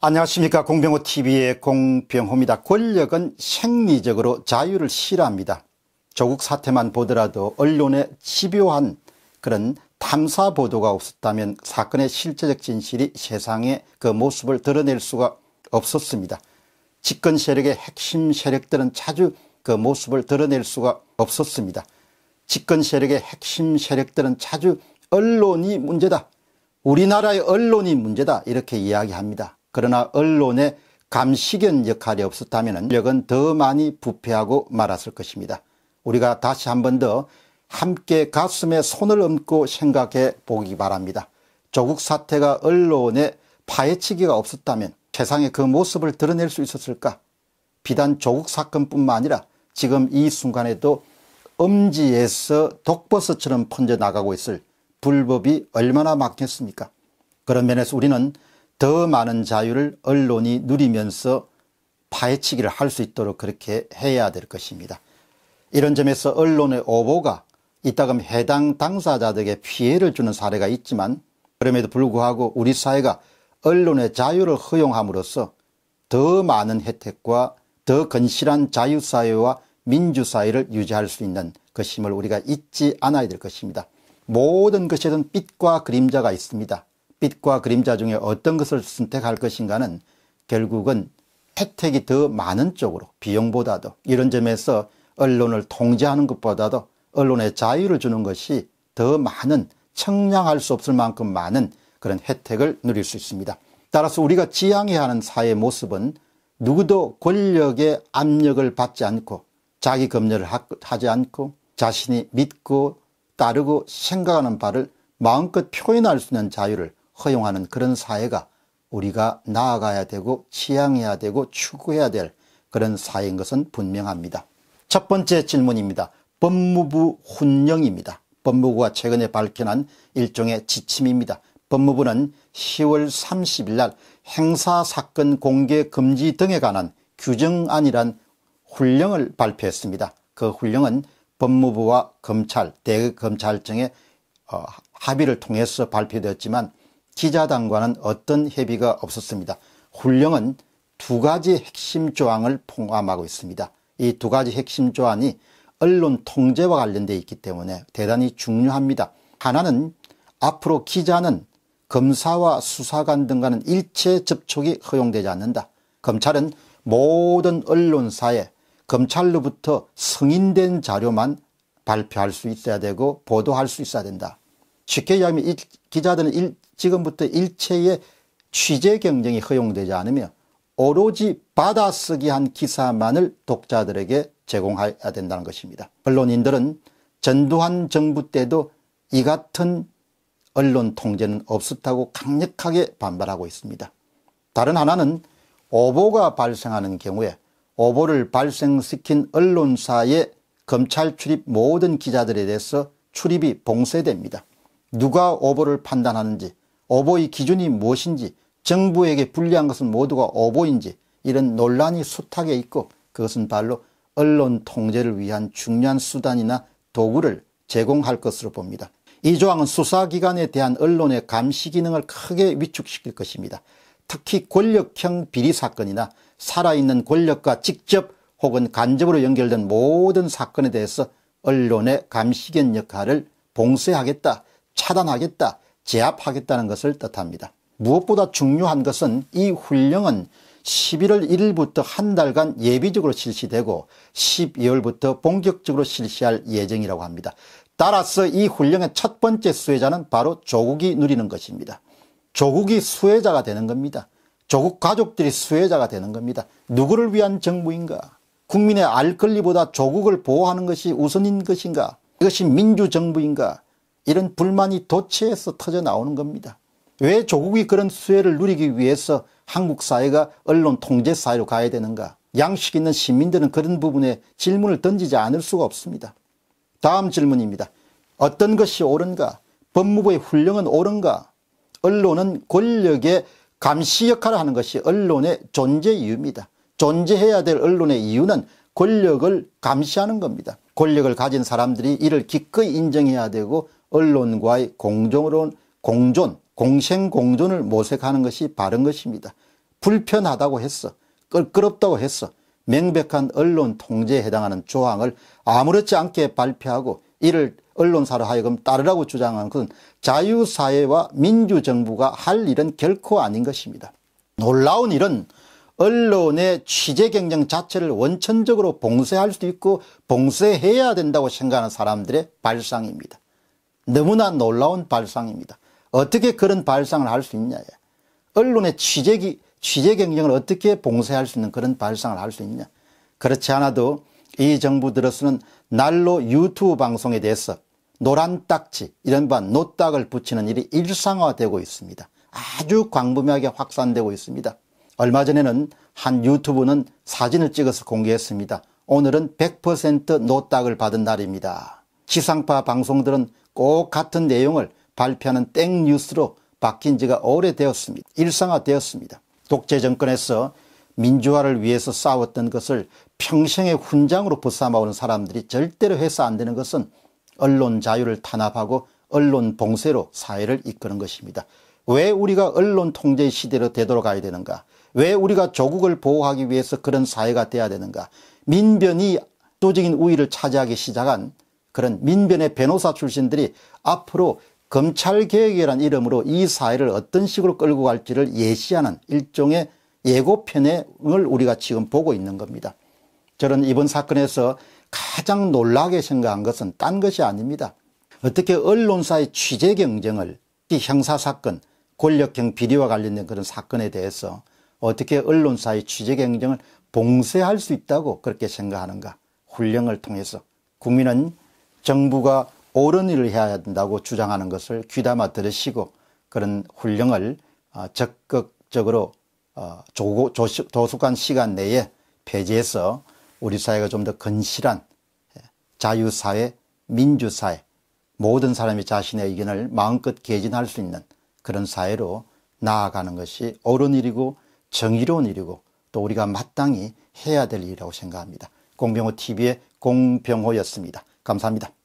안녕하십니까 공병호TV의 공병호입니다. 권력은 생리적으로 자유를 싫어합니다. 조국 사태만 보더라도 언론에 집요한 그런 탐사 보도가 없었다면 사건의 실제적 진실이 세상에 그 모습을 드러낼 수가 없었습니다. 집권 세력의 핵심 세력들은 자주 그 모습을 드러낼 수가 없었습니다. 집권 세력의 핵심 세력들은 자주 언론이 문제다. 우리나라의 언론이 문제다 이렇게 이야기합니다. 그러나 언론의 감시견 역할이 없었다면 역은 더 많이 부패하고 말았을 것입니다. 우리가 다시 한번더 함께 가슴에 손을 얹고 생각해 보기 바랍니다. 조국 사태가 언론에 파헤치기가 없었다면 세상에 그 모습을 드러낼 수 있었을까? 비단 조국 사건뿐만 아니라 지금 이 순간에도 엄지에서 독버섯처럼 퍼져나가고 있을 불법이 얼마나 막혔습니까? 그런 면에서 우리는 더 많은 자유를 언론이 누리면서 파헤치기를 할 수 있도록 그렇게 해야 될 것입니다. 이런 점에서 언론의 오보가 이따금 해당 당사자들에게 피해를 주는 사례가 있지만 그럼에도 불구하고 우리 사회가 언론의 자유를 허용함으로써 더 많은 혜택과 더 건실한 자유사회와 민주사회를 유지할 수 있는 것임을 우리가 잊지 않아야 될 것입니다. 모든 것에는 빛과 그림자가 있습니다. 빛과 그림자 중에 어떤 것을 선택할 것인가는 결국은 혜택이 더 많은 쪽으로 비용보다도 이런 점에서 언론을 통제하는 것보다도 언론의 자유를 주는 것이 더 많은 청량할 수 없을 만큼 많은 그런 혜택을 누릴 수 있습니다. 따라서 우리가 지향해야 하는 사회 의 모습은 누구도 권력의 압력을 받지 않고 자기 검열을 하지 않고 자신이 믿고 따르고 생각하는 바를 마음껏 표현할 수 있는 자유를 허용하는 그런 사회가 우리가 나아가야 되고 취향해야 되고 추구해야 될 그런 사회인 것은 분명합니다. 첫 번째 질문입니다. 법무부 훈령입니다. 법무부가 최근에 밝혀낸 일종의 지침입니다. 법무부는 10월 30일 날 행사사건 공개 금지 등에 관한 규정안이란 훈령을 발표했습니다. 그 훈령은 법무부와 검찰, 대검찰청의 어, 합의를 통해서 발표되었지만 기자단과는 어떤 협의가 없었습니다. 훈령은 두 가지 핵심 조항을 포함하고 있습니다. 이 두 가지 핵심 조항이 언론 통제와 관련돼 있기 때문에 대단히 중요합니다. 하나는 앞으로 기자는 검사와 수사관 등과는 일체 접촉이 허용되지 않는다. 검찰은 모든 언론사에 검찰로부터 승인된 자료만 발표할 수 있어야 되고 보도할 수 있어야 된다. 쉽게 이야기하면 기자들은 지금부터 일체의 취재 경쟁이 허용되지 않으며 오로지 받아쓰기 한 기사만을 독자들에게 제공해야 된다는 것입니다. 언론인들은 전두환 정부 때도 이 같은 언론 통제는 없었다고 강력하게 반발하고 있습니다. 다른 하나는 오보가 발생하는 경우에 오보를 발생시킨 언론사의 검찰 출입 모든 기자들에 대해서 출입이 봉쇄됩니다. 누가 오보를 판단하는지 어보의 기준이 무엇인지 정부에게 불리한 것은 모두가 어보인지 이런 논란이 숱하게 있고 그것은 발로 언론 통제를 위한 중요한 수단이나 도구를 제공할 것으로 봅니다. 이 조항은 수사기관에 대한 언론의 감시 기능을 크게 위축시킬 것입니다. 특히 권력형 비리 사건이나 살아있는 권력과 직접 혹은 간접으로 연결된 모든 사건에 대해서 언론의 감시견 역할을 봉쇄하겠다, 차단하겠다, 제압하겠다는 것을 뜻합니다. 무엇보다 중요한 것은 이 훈령은 11월 1일부터 한 달간 예비적으로 실시되고 12월부터 본격적으로 실시할 예정이라고 합니다. 따라서 이 훈령의 첫 번째 수혜자는 바로 조국이 누리는 것입니다. 조국이 수혜자가 되는 겁니다. 조국 가족들이 수혜자가 되는 겁니다. 누구를 위한 정부인가? 국민의 알 권리보다 조국을 보호하는 것이 우선인 것인가? 이것이 민주정부인가? 이런 불만이 도체에서 터져 나오는 겁니다. 왜 조국이 그런 수혜를 누리기 위해서 한국 사회가 언론 통제 사회로 가야 되는가? 양식 있는 시민들은 그런 부분에 질문을 던지지 않을 수가 없습니다. 다음 질문입니다. 어떤 것이 옳은가? 법무부의 훈령은 옳은가? 언론은 권력의 감시 역할을 하는 것이 언론의 존재 이유입니다. 존재해야 될 언론의 이유는 권력을 감시하는 겁니다. 권력을 가진 사람들이 이를 기꺼이 인정해야 되고 언론과의 공정으로운 공존, 공생공존을 모색하는 것이 바른 것입니다. 불편하다고 했어. 끌끄럽다고 했어. 명백한 언론 통제에 해당하는 조항을 아무렇지 않게 발표하고 이를 언론사로 하여금 따르라고 주장한 것은 자유사회와 민주정부가 할 일은 결코 아닌 것입니다. 놀라운 일은 언론의 취재 경쟁 자체를 원천적으로 봉쇄할 수도 있고 봉쇄해야 된다고 생각하는 사람들의 발상입니다. 너무나 놀라운 발상입니다. 어떻게 그런 발상을 할 수 있냐. 언론의 취재기, 취재 경쟁을 어떻게 봉쇄할 수 있는 그런 발상을 할 수 있냐. 그렇지 않아도 이 정부 들어서는 날로 유튜브 방송에 대해서 노란 딱지, 이른바 노딱을 붙이는 일이 일상화되고 있습니다. 아주 광범위하게 확산되고 있습니다. 얼마 전에는 한 유튜브는 사진을 찍어서 공개했습니다. 오늘은 100% 노딱을 받은 날입니다. 지상파 방송들은 꼭 같은 내용을 발표하는 땡뉴스로 바뀐 지가 오래되었습니다. 일상화되었습니다. 독재 정권에서 민주화를 위해서 싸웠던 것을 평생의 훈장으로 부삼아오는 사람들이 절대로 해서 안 되는 것은 언론 자유를 탄압하고 언론 봉쇄로 사회를 이끄는 것입니다. 왜 우리가 언론 통제 시대로 되돌아가야 되는가 왜 우리가 조국을 보호하기 위해서 그런 사회가 돼야 되는가 민변이 도적인 우위를 차지하기 시작한 그런 민변의 변호사 출신들이 앞으로 검찰개혁이라는 이름으로 이 사회를 어떤 식으로 끌고 갈지를 예시하는 일종의 예고편을 우리가 지금 보고 있는 겁니다. 저는 이번 사건에서 가장 놀라게 생각한 것은 딴 것이 아닙니다. 어떻게 언론사의 취재 경쟁을 형사사건, 권력형 비리와 관련된 그런 사건에 대해서 어떻게 언론사의 취재 경쟁을 봉쇄할 수 있다고 그렇게 생각하는가. 훈령을 통해서 국민은 정부가 옳은 일을 해야 한다고 주장하는 것을 귀담아 들으시고 그런 훈령을 어, 적극적으로 조, 조, 도숙한 시간 내에 폐지해서 우리 사회가 좀 더 건실한 예, 자유사회, 민주사회 모든 사람이 자신의 의견을 마음껏 개진할 수 있는 그런 사회로 나아가는 것이 옳은 일이고 정의로운 일이고 또 우리가 마땅히 해야 될 일이라고 생각합니다. 공병호 TV의 공병호였습니다. 감사합니다.